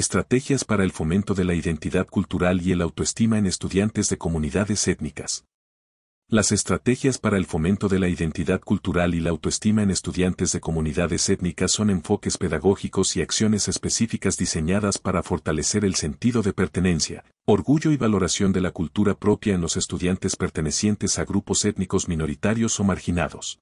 Estrategias para el fomento de la identidad cultural y el autoestima en estudiantes de comunidades étnicas. Las estrategias para el fomento de la identidad cultural y la autoestima en estudiantes de comunidades étnicas son enfoques pedagógicos y acciones específicas diseñadas para fortalecer el sentido de pertenencia, orgullo y valoración de la cultura propia en los estudiantes pertenecientes a grupos étnicos minoritarios o marginados.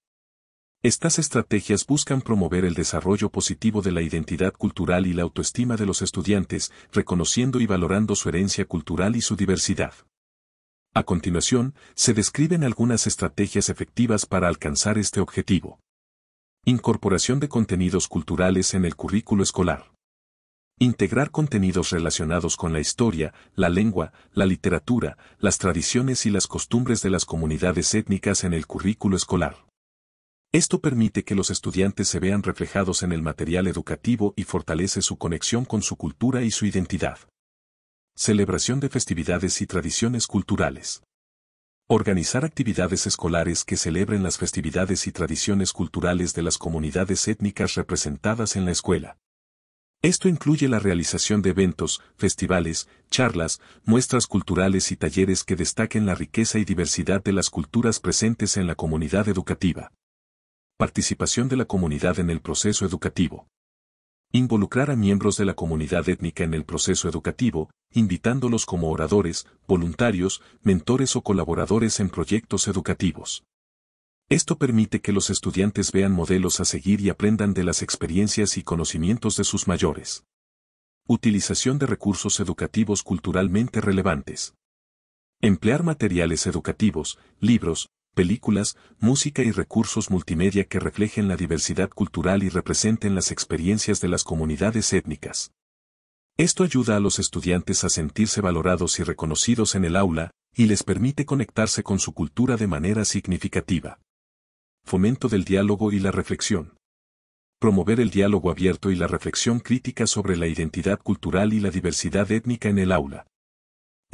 Estas estrategias buscan promover el desarrollo positivo de la identidad cultural y la autoestima de los estudiantes, reconociendo y valorando su herencia cultural y su diversidad. A continuación, se describen algunas estrategias efectivas para alcanzar este objetivo. Incorporación de contenidos culturales en el currículo escolar. Integrar contenidos relacionados con la historia, la lengua, la literatura, las tradiciones y las costumbres de las comunidades étnicas en el currículo escolar esto permite que los estudiantes se vean reflejados en el material educativo y fortalece su conexión con su cultura y su identidad. Celebración de festividades y tradiciones culturales. Organizar actividades escolares que celebren las festividades y tradiciones culturales de las comunidades étnicas representadas en la escuela. Esto incluye la realización de eventos, festivales, charlas, muestras culturales y talleres que destaquen la riqueza y diversidad de las culturas presentes en la comunidad educativa. Participación de la comunidad en el proceso educativo. Involucrar a miembros de la comunidad étnica en el proceso educativo, invitándolos como oradores, voluntarios, mentores o colaboradores en proyectos educativos. Esto permite que los estudiantes vean modelos a seguir y aprendan de las experiencias y conocimientos de sus mayores. Utilización de recursos educativos culturalmente relevantes. Emplear materiales educativos, libros, películas, música y recursos multimedia que reflejen la diversidad cultural y representen las experiencias de las comunidades étnicas. Esto ayuda a los estudiantes a sentirse valorados y reconocidos en el aula, y les permite conectarse con su cultura de manera significativa. Fomento del diálogo y la reflexión. Promover el diálogo abierto y la reflexión crítica sobre la identidad cultural y la diversidad étnica en el aula.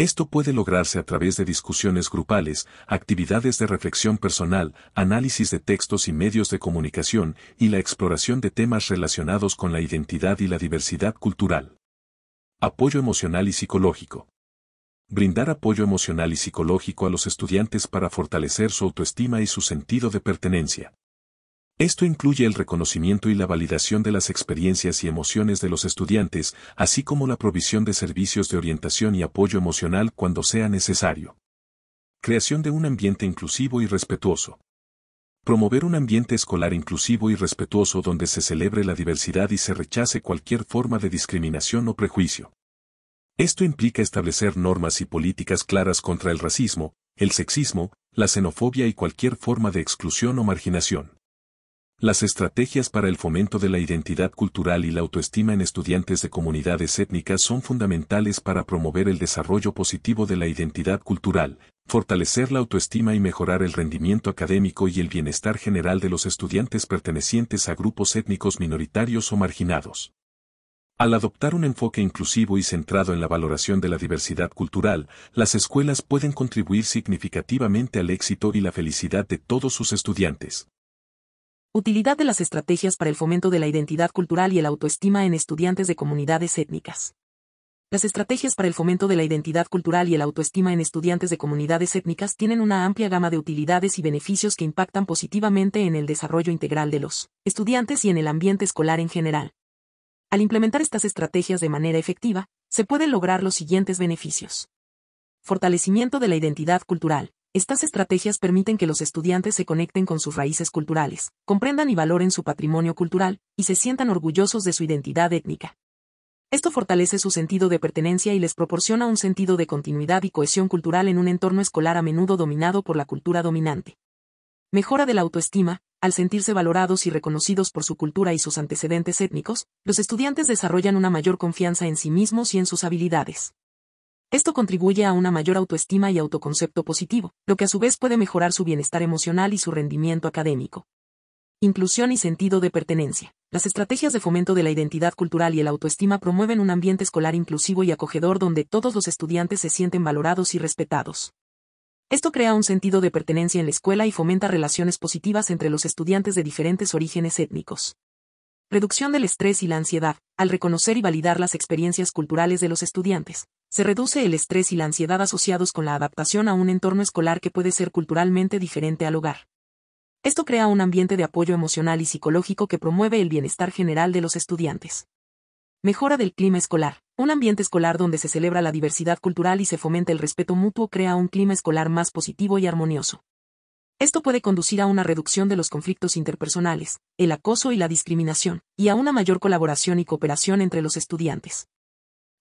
Esto puede lograrse a través de discusiones grupales, actividades de reflexión personal, análisis de textos y medios de comunicación y la exploración de temas relacionados con la identidad y la diversidad cultural. Apoyo emocional y psicológico. Brindar apoyo emocional y psicológico a los estudiantes para fortalecer su autoestima y su sentido de pertenencia. Esto incluye el reconocimiento y la validación de las experiencias y emociones de los estudiantes, así como la provisión de servicios de orientación y apoyo emocional cuando sea necesario. Creación de un ambiente inclusivo y respetuoso. Promover un ambiente escolar inclusivo y respetuoso donde se celebre la diversidad y se rechace cualquier forma de discriminación o prejuicio. Esto implica establecer normas y políticas claras contra el racismo, el sexismo, la xenofobia y cualquier forma de exclusión o marginación. Las estrategias para el fomento de la identidad cultural y la autoestima en estudiantes de comunidades étnicas son fundamentales para promover el desarrollo positivo de la identidad cultural, fortalecer la autoestima y mejorar el rendimiento académico y el bienestar general de los estudiantes pertenecientes a grupos étnicos minoritarios o marginados. Al adoptar un enfoque inclusivo y centrado en la valoración de la diversidad cultural, las escuelas pueden contribuir significativamente al éxito y la felicidad de todos sus estudiantes. Utilidad de las estrategias para el fomento de la identidad cultural y el autoestima en estudiantes de comunidades étnicas. Las estrategias para el fomento de la identidad cultural y el autoestima en estudiantes de comunidades étnicas tienen una amplia gama de utilidades y beneficios que impactan positivamente en el desarrollo integral de los estudiantes y en el ambiente escolar en general. Al implementar estas estrategias de manera efectiva, se pueden lograr los siguientes beneficios. Fortalecimiento de la identidad cultural. Estas estrategias permiten que los estudiantes se conecten con sus raíces culturales, comprendan y valoren su patrimonio cultural, y se sientan orgullosos de su identidad étnica. Esto fortalece su sentido de pertenencia y les proporciona un sentido de continuidad y cohesión cultural en un entorno escolar a menudo dominado por la cultura dominante. Mejora de la autoestima, al sentirse valorados y reconocidos por su cultura y sus antecedentes étnicos, los estudiantes desarrollan una mayor confianza en sí mismos y en sus habilidades. Esto contribuye a una mayor autoestima y autoconcepto positivo, lo que a su vez puede mejorar su bienestar emocional y su rendimiento académico. Inclusión y sentido de pertenencia. Las estrategias de fomento de la identidad cultural y el autoestima promueven un ambiente escolar inclusivo y acogedor donde todos los estudiantes se sienten valorados y respetados. Esto crea un sentido de pertenencia en la escuela y fomenta relaciones positivas entre los estudiantes de diferentes orígenes étnicos. Reducción del estrés y la ansiedad, al reconocer y validar las experiencias culturales de los estudiantes, se reduce el estrés y la ansiedad asociados con la adaptación a un entorno escolar que puede ser culturalmente diferente al hogar. Esto crea un ambiente de apoyo emocional y psicológico que promueve el bienestar general de los estudiantes. Mejora del clima escolar. Un ambiente escolar donde se celebra la diversidad cultural y se fomenta el respeto mutuo crea un clima escolar más positivo y armonioso. Esto puede conducir a una reducción de los conflictos interpersonales, el acoso y la discriminación, y a una mayor colaboración y cooperación entre los estudiantes.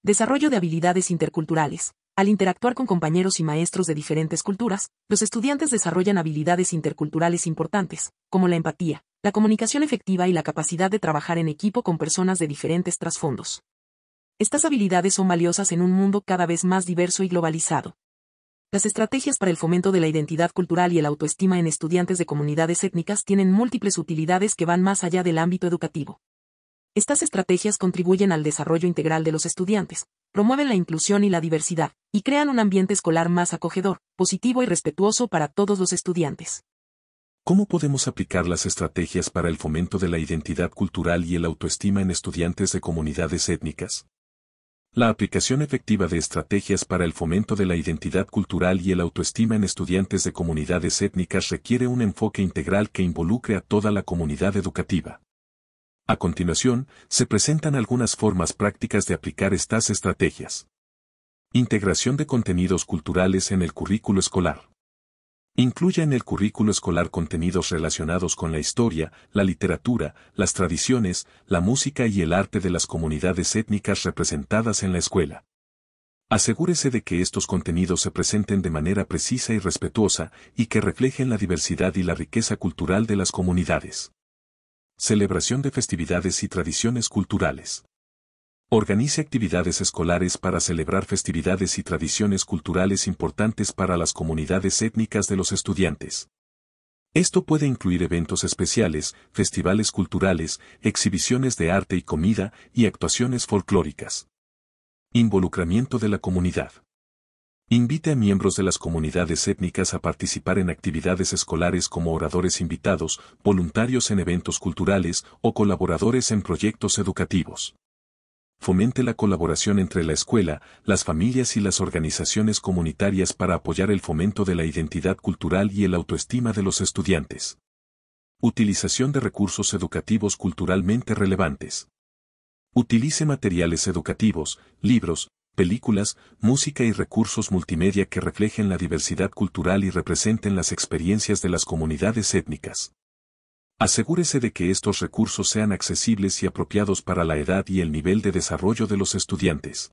Desarrollo de habilidades interculturales. Al interactuar con compañeros y maestros de diferentes culturas, los estudiantes desarrollan habilidades interculturales importantes, como la empatía, la comunicación efectiva y la capacidad de trabajar en equipo con personas de diferentes trasfondos. Estas habilidades son valiosas en un mundo cada vez más diverso y globalizado. Las estrategias para el fomento de la identidad cultural y el autoestima en estudiantes de comunidades étnicas tienen múltiples utilidades que van más allá del ámbito educativo. Estas estrategias contribuyen al desarrollo integral de los estudiantes, promueven la inclusión y la diversidad, y crean un ambiente escolar más acogedor, positivo y respetuoso para todos los estudiantes. ¿Cómo podemos aplicar las estrategias para el fomento de la identidad cultural y el autoestima en estudiantes de comunidades étnicas? La aplicación efectiva de estrategias para el fomento de la identidad cultural y el autoestima en estudiantes de comunidades étnicas requiere un enfoque integral que involucre a toda la comunidad educativa. A continuación, se presentan algunas formas prácticas de aplicar estas estrategias. Integración de contenidos culturales en el currículo escolar. Incluya en el currículo escolar contenidos relacionados con la historia, la literatura, las tradiciones, la música y el arte de las comunidades étnicas representadas en la escuela. Asegúrese de que estos contenidos se presenten de manera precisa y respetuosa y que reflejen la diversidad y la riqueza cultural de las comunidades celebración de festividades y tradiciones culturales. Organice actividades escolares para celebrar festividades y tradiciones culturales importantes para las comunidades étnicas de los estudiantes. Esto puede incluir eventos especiales, festivales culturales, exhibiciones de arte y comida, y actuaciones folclóricas. Involucramiento de la comunidad. Invite a miembros de las comunidades étnicas a participar en actividades escolares como oradores invitados, voluntarios en eventos culturales o colaboradores en proyectos educativos. Fomente la colaboración entre la escuela, las familias y las organizaciones comunitarias para apoyar el fomento de la identidad cultural y el autoestima de los estudiantes. Utilización de recursos educativos culturalmente relevantes. Utilice materiales educativos, libros, películas, música y recursos multimedia que reflejen la diversidad cultural y representen las experiencias de las comunidades étnicas. Asegúrese de que estos recursos sean accesibles y apropiados para la edad y el nivel de desarrollo de los estudiantes.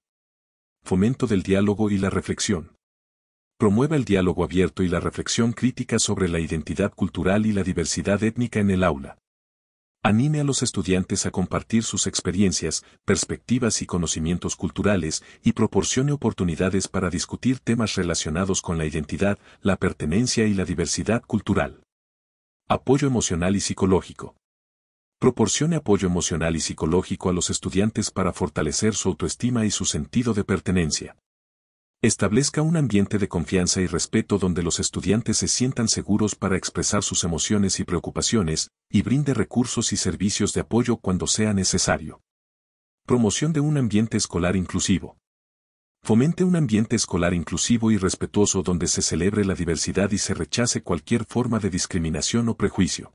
Fomento del diálogo y la reflexión. Promueva el diálogo abierto y la reflexión crítica sobre la identidad cultural y la diversidad étnica en el aula. Anime a los estudiantes a compartir sus experiencias, perspectivas y conocimientos culturales y proporcione oportunidades para discutir temas relacionados con la identidad, la pertenencia y la diversidad cultural. Apoyo emocional y psicológico. Proporcione apoyo emocional y psicológico a los estudiantes para fortalecer su autoestima y su sentido de pertenencia. Establezca un ambiente de confianza y respeto donde los estudiantes se sientan seguros para expresar sus emociones y preocupaciones, y brinde recursos y servicios de apoyo cuando sea necesario. Promoción de un ambiente escolar inclusivo. Fomente un ambiente escolar inclusivo y respetuoso donde se celebre la diversidad y se rechace cualquier forma de discriminación o prejuicio.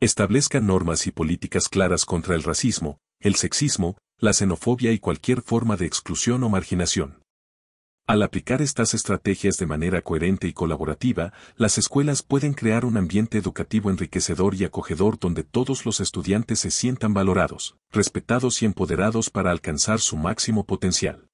Establezca normas y políticas claras contra el racismo, el sexismo, la xenofobia y cualquier forma de exclusión o marginación. Al aplicar estas estrategias de manera coherente y colaborativa, las escuelas pueden crear un ambiente educativo enriquecedor y acogedor donde todos los estudiantes se sientan valorados, respetados y empoderados para alcanzar su máximo potencial.